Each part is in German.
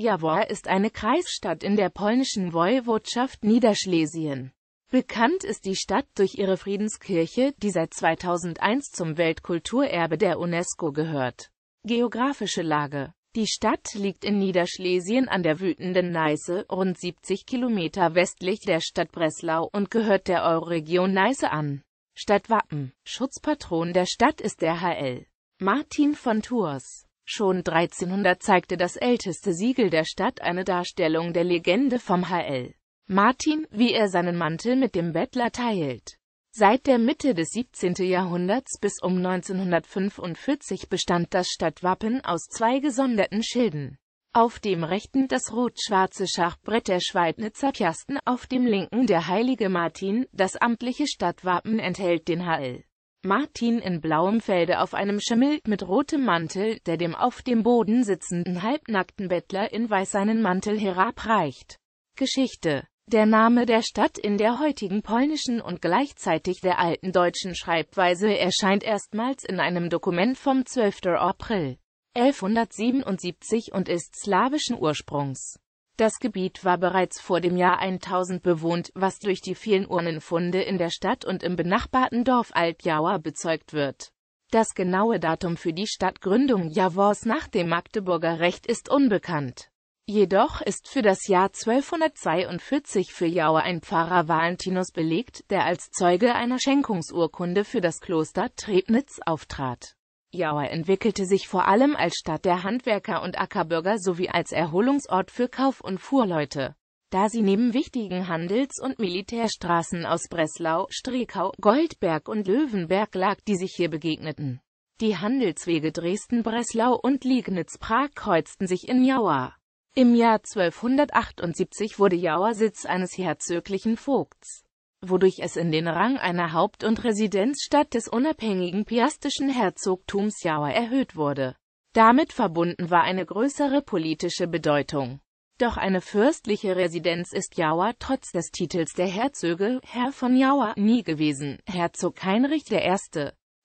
Jawor ist eine Kreisstadt in der polnischen Woiwodschaft Niederschlesien. Bekannt ist die Stadt durch ihre Friedenskirche, die seit 2001 zum Weltkulturerbe der UNESCO gehört. Geografische Lage Die Stadt liegt in Niederschlesien an der wütenden Neiße, rund 70 Kilometer westlich der Stadt Breslau und gehört der Euroregion Neiße an. Stadtwappen Schutzpatron der Stadt ist der HL. Martin von Tours Schon 1300 zeigte das älteste Siegel der Stadt eine Darstellung der Legende vom H.L. Martin, wie er seinen Mantel mit dem Bettler teilt. Seit der Mitte des 17. Jahrhunderts bis um 1945 bestand das Stadtwappen aus zwei gesonderten Schilden. Auf dem rechten das rot-schwarze Schachbrett der Schweidnitzer Piasten, auf dem linken der heilige Martin. Das amtliche Stadtwappen enthält den HL. Martin in blauem Felde auf einem Schimmel mit rotem Mantel, der dem auf dem Boden sitzenden halbnackten Bettler in weiß seinen Mantel herabreicht. Geschichte der Name der Stadt in der heutigen polnischen und gleichzeitig der alten deutschen Schreibweise erscheint erstmals in einem Dokument vom 12. April 1177 und ist slawischen Ursprungs das Gebiet war bereits vor dem Jahr 1000 bewohnt, was durch die vielen Urnenfunde in der Stadt und im benachbarten Dorf Altjauer bezeugt wird. Das genaue Datum für die Stadtgründung Javors nach dem Magdeburger Recht ist unbekannt. Jedoch ist für das Jahr 1242 für Jauer ein Pfarrer Valentinus belegt, der als Zeuge einer Schenkungsurkunde für das Kloster Trebnitz auftrat Jauer entwickelte sich vor allem als Stadt der Handwerker und Ackerbürger sowie als Erholungsort für Kauf- und Fuhrleute, da sie neben wichtigen Handels- und Militärstraßen aus Breslau, Strekau, Goldberg und Löwenberg lag, die sich hier begegneten. Die Handelswege Dresden-Breslau und Liegnitz-Prag kreuzten sich in Jauer. Im Jahr 1278 wurde Jauer Sitz eines herzöglichen Vogts wodurch es in den Rang einer Haupt- und Residenzstadt des unabhängigen piastischen Herzogtums Jawa erhöht wurde. Damit verbunden war eine größere politische Bedeutung. Doch eine fürstliche Residenz ist Jawa trotz des Titels der Herzöge, Herr von Jawa, nie gewesen. Herzog Heinrich I.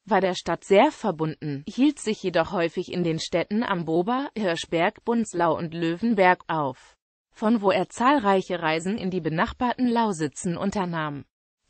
war der Stadt sehr verbunden, hielt sich jedoch häufig in den Städten am Bober, Hirschberg, Bunzlau und Löwenberg auf, von wo er zahlreiche Reisen in die benachbarten Lausitzen unternahm.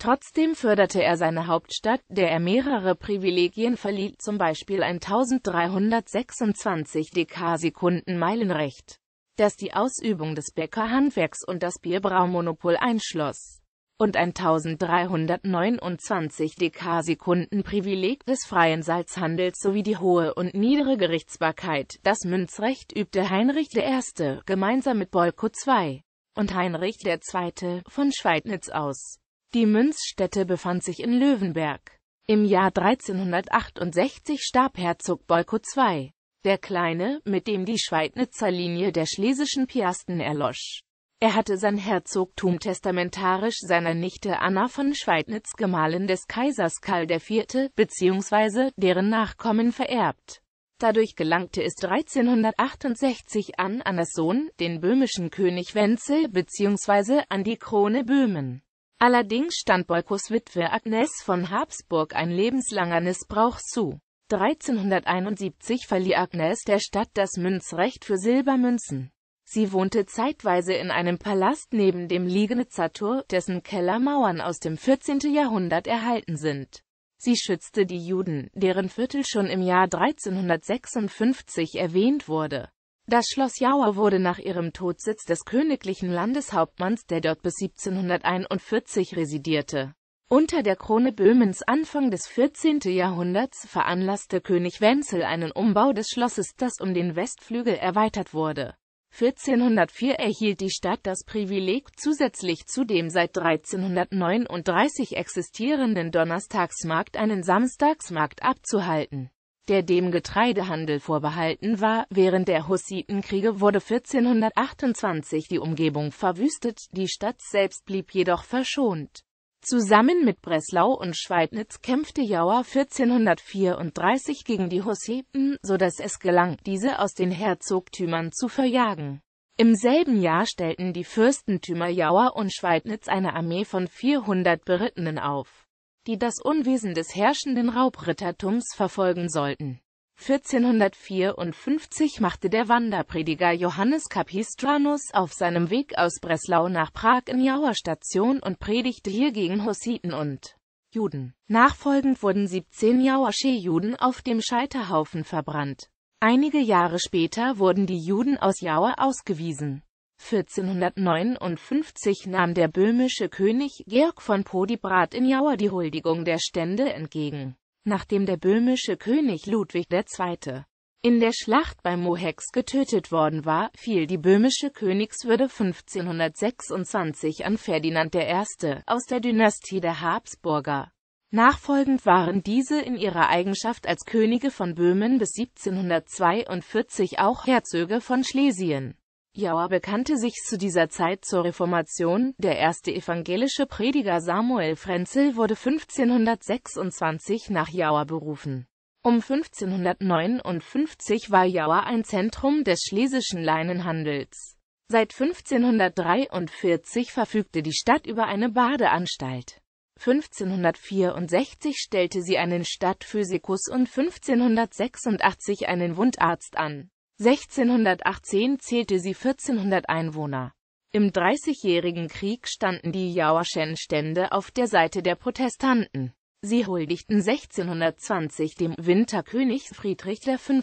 Trotzdem förderte er seine Hauptstadt, der er mehrere Privilegien verlieh, zum Beispiel ein 1326 Dekasekunden-Meilenrecht, das die Ausübung des Bäckerhandwerks und das Bierbraumonopol einschloss, und ein 1329 Dekasekunden-Privileg des freien Salzhandels sowie die hohe und niedere Gerichtsbarkeit. Das Münzrecht übte Heinrich I. gemeinsam mit Bolko II. und Heinrich II. von Schweidnitz aus. Die Münzstätte befand sich in Löwenberg. Im Jahr 1368 starb Herzog Boyko II, der Kleine, mit dem die Schweidnitzer Linie der schlesischen Piasten erlosch. Er hatte sein Herzogtum testamentarisch seiner Nichte Anna von Schweidnitz, Gemahlin des Kaisers Karl IV., bzw. deren Nachkommen vererbt. Dadurch gelangte es 1368 an Annas Sohn, den böhmischen König Wenzel bzw. an die Krone Böhmen. Allerdings stand Beukos Witwe Agnes von Habsburg ein lebenslanger Missbrauch zu. 1371 verlieh Agnes der Stadt das Münzrecht für Silbermünzen. Sie wohnte zeitweise in einem Palast neben dem Liegnitzer Tor, dessen Kellermauern aus dem 14. Jahrhundert erhalten sind. Sie schützte die Juden, deren Viertel schon im Jahr 1356 erwähnt wurde. Das Schloss Jauer wurde nach ihrem Tod Sitz des königlichen Landeshauptmanns, der dort bis 1741 residierte. Unter der Krone Böhmens Anfang des 14. Jahrhunderts veranlasste König Wenzel einen Umbau des Schlosses, das um den Westflügel erweitert wurde. 1404 erhielt die Stadt das Privileg, zusätzlich zu dem seit 1339 existierenden Donnerstagsmarkt einen Samstagsmarkt abzuhalten der dem Getreidehandel vorbehalten war. Während der Hussitenkriege wurde 1428 die Umgebung verwüstet, die Stadt selbst blieb jedoch verschont. Zusammen mit Breslau und Schweidnitz kämpfte Jauer 1434 gegen die Hussiten, so dass es gelang, diese aus den Herzogtümern zu verjagen. Im selben Jahr stellten die Fürstentümer Jauer und Schweidnitz eine Armee von 400 Berittenen auf die das Unwesen des herrschenden Raubrittertums verfolgen sollten. 1454 machte der Wanderprediger Johannes Capistranus auf seinem Weg aus Breslau nach Prag in Jauer Station und predigte hier gegen Hussiten und Juden. Nachfolgend wurden 17 Jauersche Juden auf dem Scheiterhaufen verbrannt. Einige Jahre später wurden die Juden aus Jauer ausgewiesen. 1459 nahm der böhmische König Georg von Podibrat in Jauer die Huldigung der Stände entgegen, nachdem der böhmische König Ludwig II. in der Schlacht bei Mohex getötet worden war, fiel die böhmische Königswürde 1526 an Ferdinand I. aus der Dynastie der Habsburger. Nachfolgend waren diese in ihrer Eigenschaft als Könige von Böhmen bis 1742 auch Herzöge von Schlesien. Jauer bekannte sich zu dieser Zeit zur Reformation. Der erste evangelische Prediger Samuel Frenzel wurde 1526 nach Jauer berufen. Um 1559 war Jauer ein Zentrum des schlesischen Leinenhandels. Seit 1543 verfügte die Stadt über eine Badeanstalt. 1564 stellte sie einen Stadtphysikus und 1586 einen Wundarzt an. 1618 zählte sie 1400 Einwohner. Im Dreißigjährigen Krieg standen die jauerschen stände auf der Seite der Protestanten. Sie huldigten 1620 dem Winterkönig Friedrich V.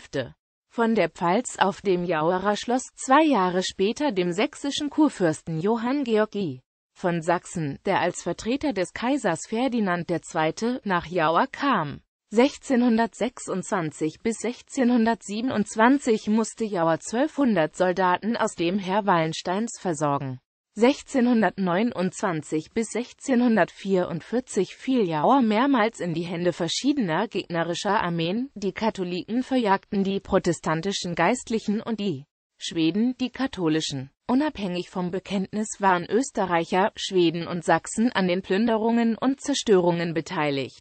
von der Pfalz auf dem Jauerer Schloss zwei Jahre später dem sächsischen Kurfürsten Johann Georgi von Sachsen, der als Vertreter des Kaisers Ferdinand II. nach Jauer kam. 1626 bis 1627 musste Jauer 1200 Soldaten aus dem Heer Wallensteins versorgen. 1629 bis 1644 fiel Jauer mehrmals in die Hände verschiedener gegnerischer Armeen, die Katholiken verjagten die protestantischen Geistlichen und die Schweden die katholischen. Unabhängig vom Bekenntnis waren Österreicher, Schweden und Sachsen an den Plünderungen und Zerstörungen beteiligt.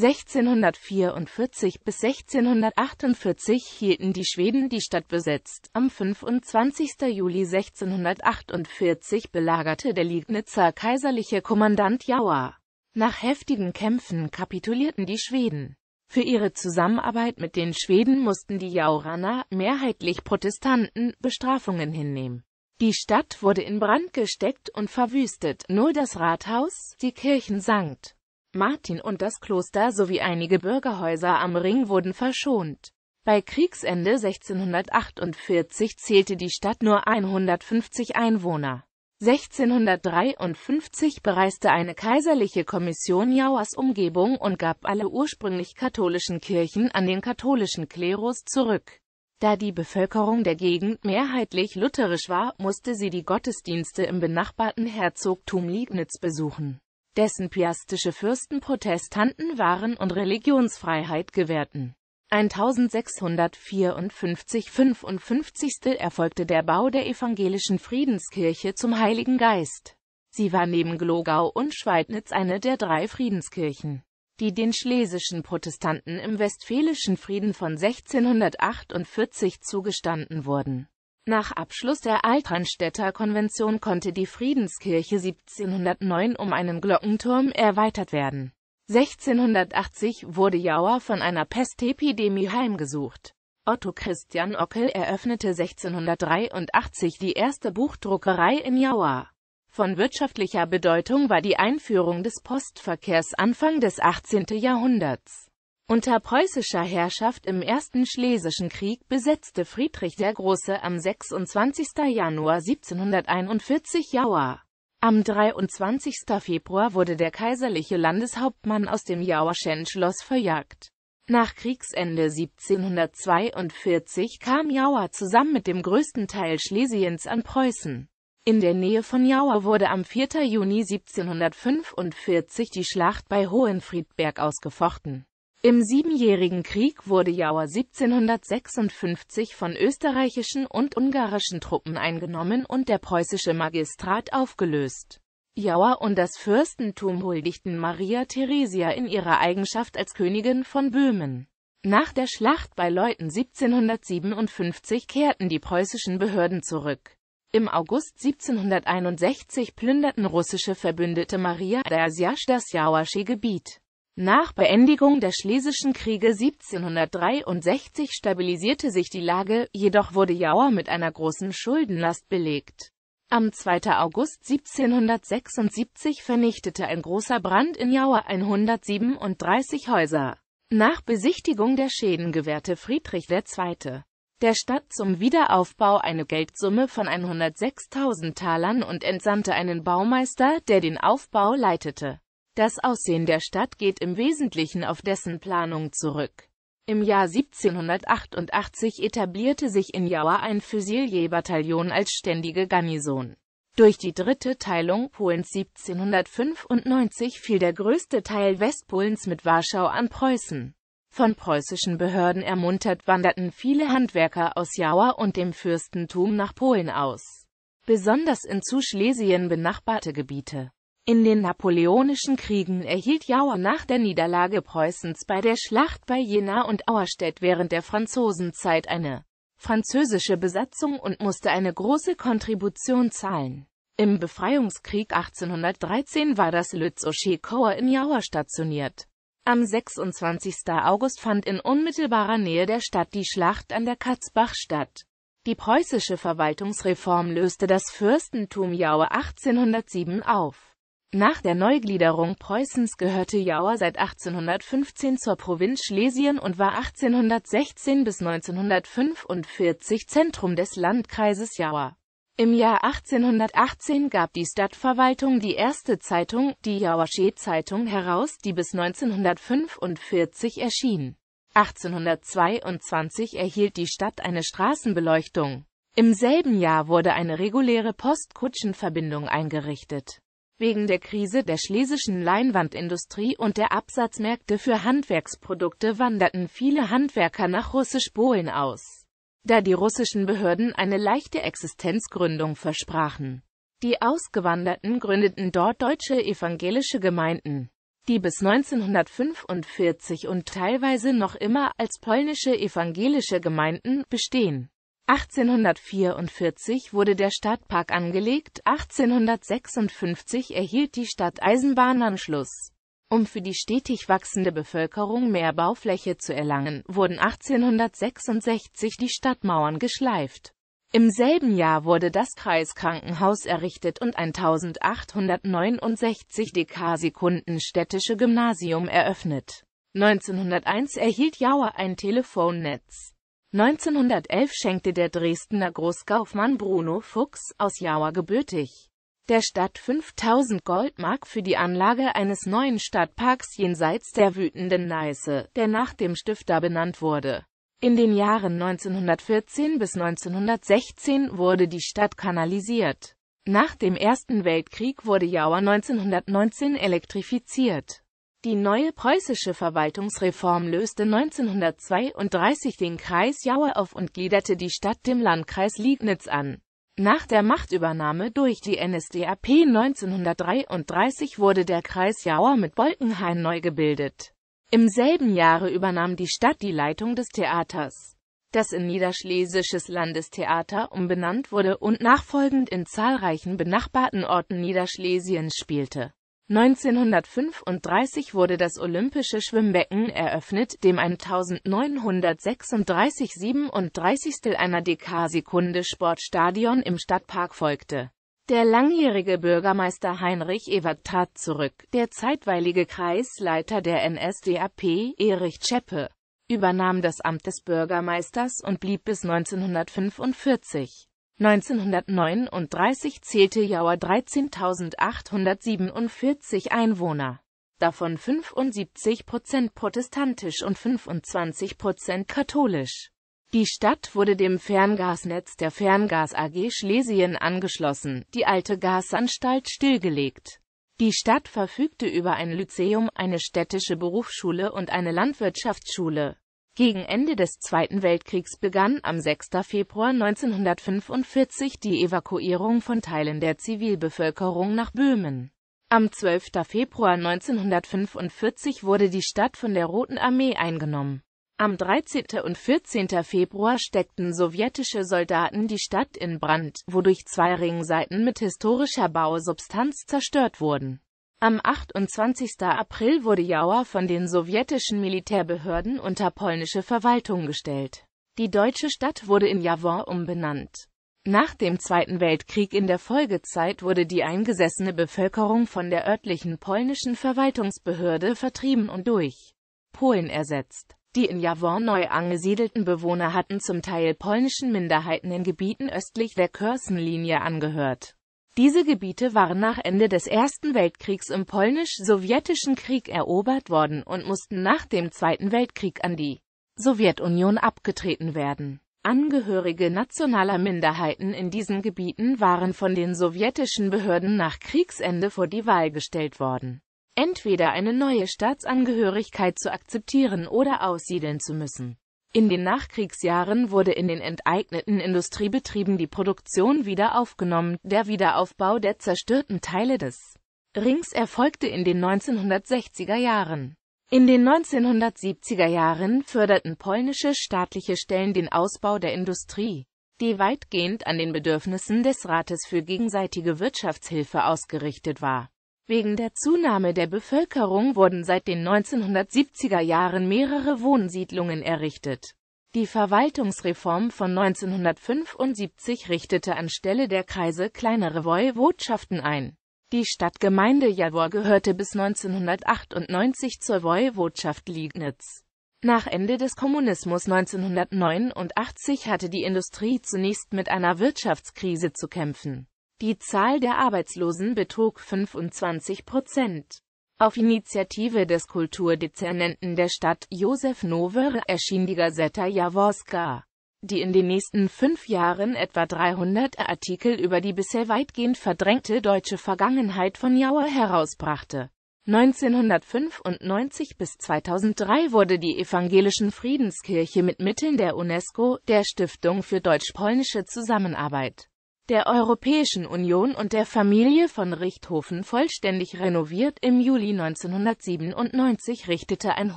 1644 bis 1648 hielten die Schweden die Stadt besetzt. Am 25. Juli 1648 belagerte der Liegnitzer kaiserliche Kommandant Jauer. Nach heftigen Kämpfen kapitulierten die Schweden. Für ihre Zusammenarbeit mit den Schweden mussten die Jauraner, mehrheitlich Protestanten, Bestrafungen hinnehmen. Die Stadt wurde in Brand gesteckt und verwüstet, nur das Rathaus, die Kirchen sankt. Martin und das Kloster sowie einige Bürgerhäuser am Ring wurden verschont. Bei Kriegsende 1648 zählte die Stadt nur 150 Einwohner. 1653 bereiste eine kaiserliche Kommission Jauers Umgebung und gab alle ursprünglich katholischen Kirchen an den katholischen Klerus zurück. Da die Bevölkerung der Gegend mehrheitlich lutherisch war, musste sie die Gottesdienste im benachbarten Herzogtum Liegnitz besuchen dessen piastische Fürsten Protestanten waren und Religionsfreiheit gewährten. 1654-55 erfolgte der Bau der evangelischen Friedenskirche zum Heiligen Geist. Sie war neben Glogau und Schweidnitz eine der drei Friedenskirchen, die den schlesischen Protestanten im Westfälischen Frieden von 1648 zugestanden wurden nach Abschluss der Altranstädter Konvention konnte die Friedenskirche 1709 um einen Glockenturm erweitert werden. 1680 wurde Jauer von einer Pestepidemie heimgesucht. Otto Christian Ockel eröffnete 1683 die erste Buchdruckerei in Jauer. Von wirtschaftlicher Bedeutung war die Einführung des Postverkehrs Anfang des 18. Jahrhunderts unter preußischer Herrschaft im Ersten Schlesischen Krieg besetzte Friedrich der Große am 26. Januar 1741 Jauer. Am 23. Februar wurde der kaiserliche Landeshauptmann aus dem Jauerschen Schloss verjagt. Nach Kriegsende 1742 kam Jauer zusammen mit dem größten Teil Schlesiens an Preußen. In der Nähe von Jauer wurde am 4. Juni 1745 die Schlacht bei Hohenfriedberg ausgefochten im Siebenjährigen Krieg wurde Jauer 1756 von österreichischen und ungarischen Truppen eingenommen und der preußische Magistrat aufgelöst. Jauer und das Fürstentum huldigten Maria Theresia in ihrer Eigenschaft als Königin von Böhmen. Nach der Schlacht bei Leuten 1757 kehrten die preußischen Behörden zurück. Im August 1761 plünderten russische Verbündete Maria Theresiasch das Jauersche Gebiet. Nach Beendigung der Schlesischen Kriege 1763 stabilisierte sich die Lage, jedoch wurde Jauer mit einer großen Schuldenlast belegt. Am 2. August 1776 vernichtete ein großer Brand in Jauer 137 Häuser. Nach Besichtigung der Schäden gewährte Friedrich II. der Stadt zum Wiederaufbau eine Geldsumme von 106.000 Talern und entsandte einen Baumeister, der den Aufbau leitete. Das Aussehen der Stadt geht im Wesentlichen auf dessen Planung zurück. Im Jahr 1788 etablierte sich in Jauer ein Füsilierbataillon als ständige Garnison. Durch die dritte Teilung Polens 1795 fiel der größte Teil Westpolens mit Warschau an Preußen. Von preußischen Behörden ermuntert wanderten viele Handwerker aus Jauer und dem Fürstentum nach Polen aus, besonders in zu Schlesien benachbarte Gebiete. In den Napoleonischen Kriegen erhielt Jauer nach der Niederlage Preußens bei der Schlacht bei Jena und Auerstedt während der Franzosenzeit eine französische Besatzung und musste eine große Kontribution zahlen. Im Befreiungskrieg 1813 war das Lütz-O'Shea-Korps in Jauer stationiert. Am 26. August fand in unmittelbarer Nähe der Stadt die Schlacht an der Katzbach statt. Die preußische Verwaltungsreform löste das Fürstentum Jauer 1807 auf. Nach der Neugliederung Preußens gehörte Jauer seit 1815 zur Provinz Schlesien und war 1816 bis 1945 Zentrum des Landkreises Jauer. Im Jahr 1818 gab die Stadtverwaltung die erste Zeitung, die Jauersche Zeitung, heraus, die bis 1945 erschien. 1822 erhielt die Stadt eine Straßenbeleuchtung. Im selben Jahr wurde eine reguläre Postkutschenverbindung eingerichtet. Wegen der Krise der schlesischen Leinwandindustrie und der Absatzmärkte für Handwerksprodukte wanderten viele Handwerker nach Russisch-Polen aus, da die russischen Behörden eine leichte Existenzgründung versprachen. Die Ausgewanderten gründeten dort deutsche evangelische Gemeinden, die bis 1945 und teilweise noch immer als polnische evangelische Gemeinden bestehen. 1844 wurde der Stadtpark angelegt, 1856 erhielt die Stadt Eisenbahnanschluss. Um für die stetig wachsende Bevölkerung mehr Baufläche zu erlangen, wurden 1866 die Stadtmauern geschleift. Im selben Jahr wurde das Kreiskrankenhaus errichtet und 1869 Dekasekunden städtische Gymnasium eröffnet. 1901 erhielt Jauer ein Telefonnetz. 1911 schenkte der Dresdner Großkaufmann Bruno Fuchs, aus Jauer gebürtig, der Stadt 5000 Goldmark für die Anlage eines neuen Stadtparks jenseits der wütenden Neiße, der nach dem Stifter benannt wurde. In den Jahren 1914 bis 1916 wurde die Stadt kanalisiert. Nach dem Ersten Weltkrieg wurde Jauer 1919 elektrifiziert. Die neue preußische Verwaltungsreform löste 1932 den Kreis Jauer auf und gliederte die Stadt dem Landkreis Liegnitz an. Nach der Machtübernahme durch die NSDAP 1933 wurde der Kreis Jauer mit Bolkenhain neu gebildet. Im selben Jahre übernahm die Stadt die Leitung des Theaters, das in Niederschlesisches Landestheater umbenannt wurde und nachfolgend in zahlreichen benachbarten Orten Niederschlesiens spielte. 1935 wurde das Olympische Schwimmbecken eröffnet, dem 1936 37. einer Dekasekunde Sportstadion im Stadtpark folgte. Der langjährige Bürgermeister Heinrich Ewert trat zurück, der zeitweilige Kreisleiter der NSDAP, Erich Zschäpe, übernahm das Amt des Bürgermeisters und blieb bis 1945. 1939 zählte Jauer 13.847 Einwohner, davon 75 Prozent protestantisch und 25 Prozent katholisch. Die Stadt wurde dem Ferngasnetz der Ferngas AG Schlesien angeschlossen, die alte Gasanstalt stillgelegt. Die Stadt verfügte über ein Lyzeum, eine städtische Berufsschule und eine Landwirtschaftsschule gegen Ende des Zweiten Weltkriegs begann am 6. Februar 1945 die Evakuierung von Teilen der Zivilbevölkerung nach Böhmen. Am 12. Februar 1945 wurde die Stadt von der Roten Armee eingenommen. Am 13. und 14. Februar steckten sowjetische Soldaten die Stadt in Brand, wodurch zwei Ringseiten mit historischer Bausubstanz zerstört wurden. Am 28. April wurde Jauer von den sowjetischen Militärbehörden unter polnische Verwaltung gestellt. Die deutsche Stadt wurde in Jawor umbenannt. Nach dem Zweiten Weltkrieg in der Folgezeit wurde die eingesessene Bevölkerung von der örtlichen polnischen Verwaltungsbehörde vertrieben und durch Polen ersetzt. Die in Jawor neu angesiedelten Bewohner hatten zum Teil polnischen Minderheiten in Gebieten östlich der Körsenlinie angehört. Diese Gebiete waren nach Ende des Ersten Weltkriegs im polnisch-sowjetischen Krieg erobert worden und mussten nach dem Zweiten Weltkrieg an die Sowjetunion abgetreten werden. Angehörige nationaler Minderheiten in diesen Gebieten waren von den sowjetischen Behörden nach Kriegsende vor die Wahl gestellt worden, entweder eine neue Staatsangehörigkeit zu akzeptieren oder aussiedeln zu müssen in den Nachkriegsjahren wurde in den enteigneten Industriebetrieben die Produktion wieder aufgenommen, der Wiederaufbau der zerstörten Teile des Rings erfolgte in den 1960er Jahren. In den 1970er Jahren förderten polnische staatliche Stellen den Ausbau der Industrie, die weitgehend an den Bedürfnissen des Rates für gegenseitige Wirtschaftshilfe ausgerichtet war Wegen der Zunahme der Bevölkerung wurden seit den 1970er Jahren mehrere Wohnsiedlungen errichtet. Die Verwaltungsreform von 1975 richtete anstelle der Kreise kleinere Woiwodschaften ein. Die Stadtgemeinde Jawor gehörte bis 1998 zur Woiwodschaft Liegnitz. Nach Ende des Kommunismus 1989 hatte die Industrie zunächst mit einer Wirtschaftskrise zu kämpfen. Die Zahl der Arbeitslosen betrug 25 Prozent. Auf Initiative des Kulturdezernenten der Stadt Josef Nower erschien die Gazeta Jaworska, die in den nächsten fünf Jahren etwa 300 Artikel über die bisher weitgehend verdrängte deutsche Vergangenheit von Jauer herausbrachte. 1995 bis 2003 wurde die Evangelischen Friedenskirche mit Mitteln der UNESCO, der Stiftung für deutsch-polnische Zusammenarbeit der Europäischen Union und der Familie von Richthofen vollständig renoviert. Im Juli 1997 richtete ein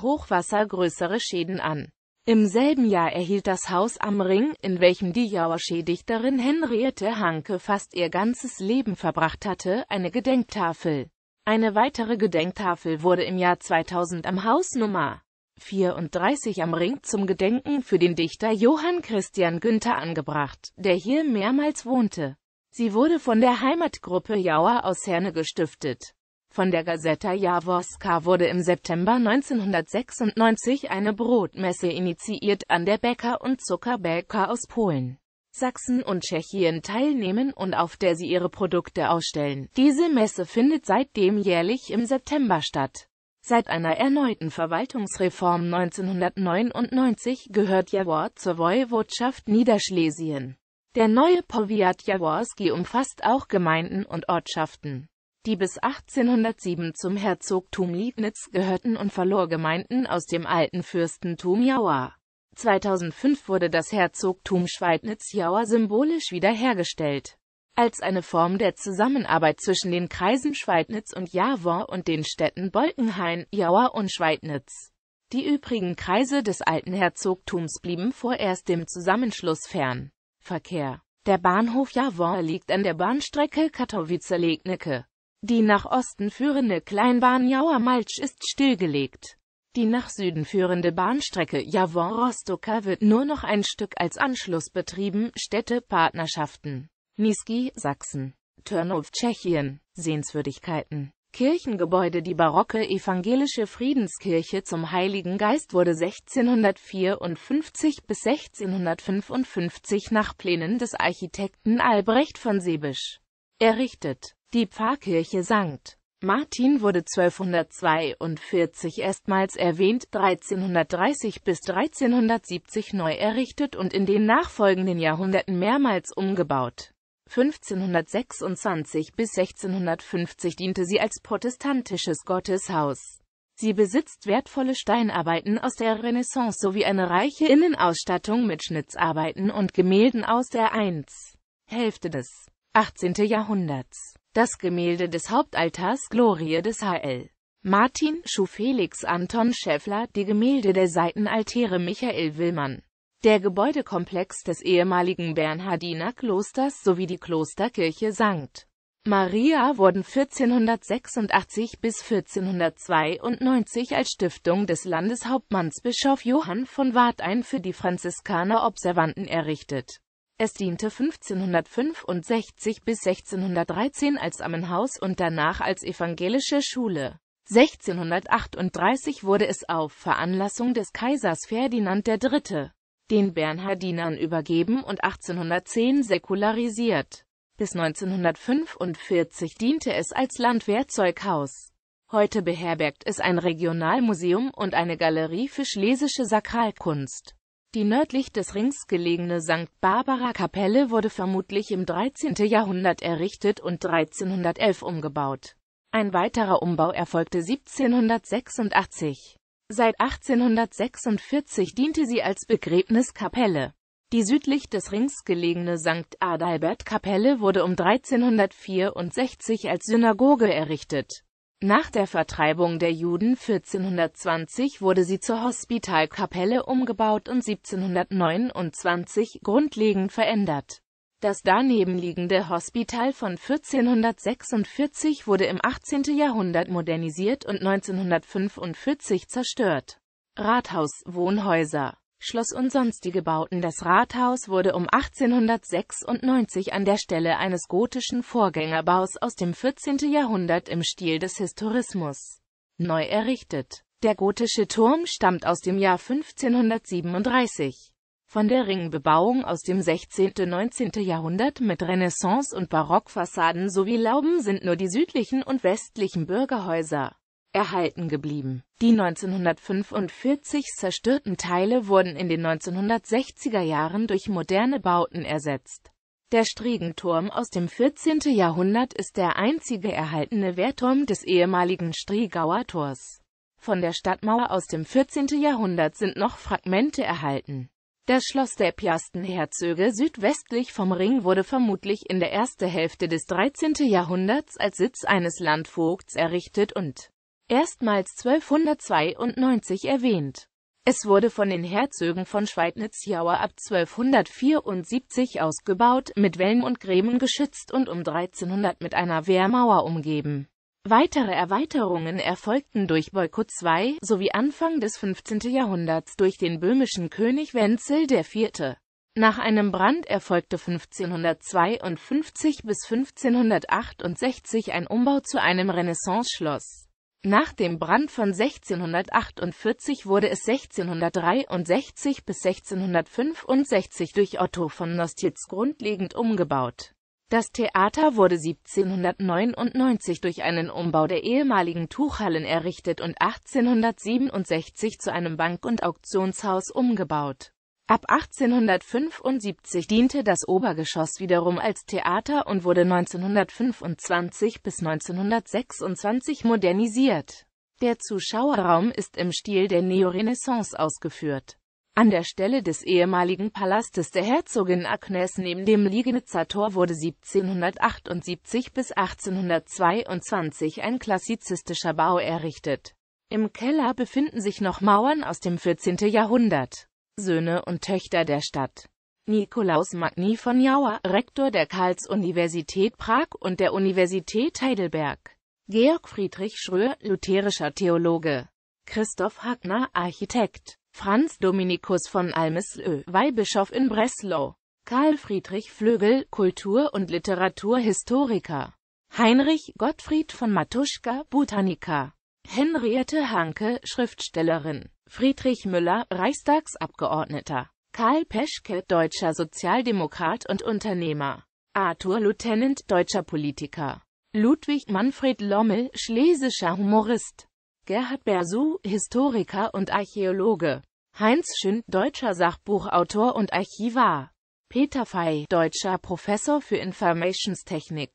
Hochwasser größere Schäden an. Im selben Jahr erhielt das Haus am Ring, in welchem die Jauersche Henriette Hanke fast ihr ganzes Leben verbracht hatte, eine Gedenktafel. Eine weitere Gedenktafel wurde im Jahr 2000 am Haus Nummer 34 am Ring zum Gedenken für den Dichter Johann Christian Günther angebracht, der hier mehrmals wohnte. Sie wurde von der Heimatgruppe Jauer aus Herne gestiftet. Von der Gazeta Jaworska wurde im September 1996 eine Brotmesse initiiert, an der Bäcker und Zuckerbäcker aus Polen, Sachsen und Tschechien teilnehmen und auf der sie ihre Produkte ausstellen. Diese Messe findet seitdem jährlich im September statt. Seit einer erneuten Verwaltungsreform 1999 gehört Jawor zur Woiwodschaft Niederschlesien. Der neue Powiat Jaworski umfasst auch Gemeinden und Ortschaften, die bis 1807 zum Herzogtum Liebnitz gehörten und verlor Gemeinden aus dem alten Fürstentum Jawor. 2005 wurde das Herzogtum Schweidnitz-Jauer symbolisch wiederhergestellt als eine Form der Zusammenarbeit zwischen den Kreisen Schweidnitz und Jawor und den Städten Bolkenhain, Jauer und Schweidnitz. Die übrigen Kreise des alten Herzogtums blieben vorerst dem Zusammenschluss fern. Verkehr Der Bahnhof Jawor liegt an der Bahnstrecke Katowice-Legnecke. Die nach Osten führende Kleinbahn Jauer-Malsch ist stillgelegt. Die nach Süden führende Bahnstrecke Jawor-Rostoka wird nur noch ein Stück als Anschluss betrieben, Städte-Partnerschaften. Niesky, Sachsen. Turnov, Tschechien. Sehenswürdigkeiten Kirchengebäude Die barocke evangelische Friedenskirche zum Heiligen Geist wurde 1654 bis 1655 nach Plänen des Architekten Albrecht von Sebisch errichtet. Die Pfarrkirche St. Martin wurde 1242 erstmals erwähnt, 1330 bis 1370 neu errichtet und in den nachfolgenden Jahrhunderten mehrmals umgebaut. 1526 bis 1650 diente sie als protestantisches Gotteshaus. Sie besitzt wertvolle Steinarbeiten aus der Renaissance sowie eine reiche Innenausstattung mit Schnitzarbeiten und Gemälden aus der 1. Hälfte des 18. Jahrhunderts. Das Gemälde des Hauptaltars Glorie des H.L. Martin schuf Felix Anton Schäffler, die Gemälde der Seitenaltäre Michael Willmann. Der Gebäudekomplex des ehemaligen Bernhardiner Klosters sowie die Klosterkirche St. Maria wurden 1486 bis 1492 als Stiftung des Landeshauptmanns Bischof Johann von Warthein für die Franziskaner-Observanten errichtet. Es diente 1565 bis 1613 als Ammenhaus und danach als evangelische Schule. 1638 wurde es auf Veranlassung des Kaisers Ferdinand III den Bernhardinern übergeben und 1810 säkularisiert. Bis 1945 diente es als Landwehrzeughaus. Heute beherbergt es ein Regionalmuseum und eine Galerie für schlesische Sakralkunst. Die nördlich des Rings gelegene St. Barbara-Kapelle wurde vermutlich im 13. Jahrhundert errichtet und 1311 umgebaut. Ein weiterer Umbau erfolgte 1786. Seit 1846 diente sie als Begräbniskapelle. Die südlich des Rings gelegene St. Adalbert-Kapelle wurde um 1364 als Synagoge errichtet. Nach der Vertreibung der Juden 1420 wurde sie zur Hospitalkapelle umgebaut und 1729 grundlegend verändert das danebenliegende Hospital von 1446 wurde im 18. Jahrhundert modernisiert und 1945 zerstört. Rathaus, Wohnhäuser, Schloss und sonstige Bauten Das Rathaus wurde um 1896 an der Stelle eines gotischen Vorgängerbaus aus dem 14. Jahrhundert im Stil des Historismus neu errichtet. Der gotische Turm stammt aus dem Jahr 1537 von der Ringbebauung aus dem 16.-19. Jahrhundert mit Renaissance- und Barockfassaden sowie Lauben sind nur die südlichen und westlichen Bürgerhäuser erhalten geblieben. Die 1945 zerstörten Teile wurden in den 1960er Jahren durch moderne Bauten ersetzt. Der Striegenturm aus dem 14. Jahrhundert ist der einzige erhaltene Wehrturm des ehemaligen Striegauer Tors. Von der Stadtmauer aus dem 14. Jahrhundert sind noch Fragmente erhalten. Das Schloss der Piastenherzöge südwestlich vom Ring wurde vermutlich in der ersten Hälfte des 13. Jahrhunderts als Sitz eines Landvogts errichtet und erstmals 1292 erwähnt. Es wurde von den Herzögen von Schweidnitz-Jauer ab 1274 ausgebaut, mit Wellen und Gräben geschützt und um 1300 mit einer Wehrmauer umgeben Weitere Erweiterungen erfolgten durch Boykot II sowie Anfang des 15. Jahrhunderts durch den böhmischen König Wenzel IV. Nach einem Brand erfolgte 1552 bis 1568 ein Umbau zu einem Renaissance-Schloss. Nach dem Brand von 1648 wurde es 1663 bis 1665 durch Otto von Nostitz grundlegend umgebaut das Theater wurde 1799 durch einen Umbau der ehemaligen Tuchhallen errichtet und 1867 zu einem Bank- und Auktionshaus umgebaut. Ab 1875 diente das Obergeschoss wiederum als Theater und wurde 1925 bis 1926 modernisiert. Der Zuschauerraum ist im Stil der Neorenaissance ausgeführt. An der Stelle des ehemaligen Palastes der Herzogin Agnes neben dem Liegenitzer Tor wurde 1778 bis 1822 ein klassizistischer Bau errichtet. Im Keller befinden sich noch Mauern aus dem 14. Jahrhundert. Söhne und Töchter der Stadt Nikolaus Magni von Jauer, Rektor der Karls-Universität Prag und der Universität Heidelberg. Georg Friedrich Schröer, lutherischer Theologe. Christoph Hackner, Architekt. Franz Dominikus von Almeslö, Weihbischof in Breslau. Karl Friedrich Flögel, Kultur- und Literaturhistoriker. Heinrich Gottfried von Matuschka, Botaniker. Henriette Hanke, Schriftstellerin. Friedrich Müller, Reichstagsabgeordneter. Karl Peschke, deutscher Sozialdemokrat und Unternehmer. Arthur Lieutenant, deutscher Politiker. Ludwig Manfred Lommel, schlesischer Humorist. Gerhard Bersu, Historiker und Archäologe. Heinz Schünd, deutscher Sachbuchautor und Archivar. Peter Fey, deutscher Professor für Informationstechnik.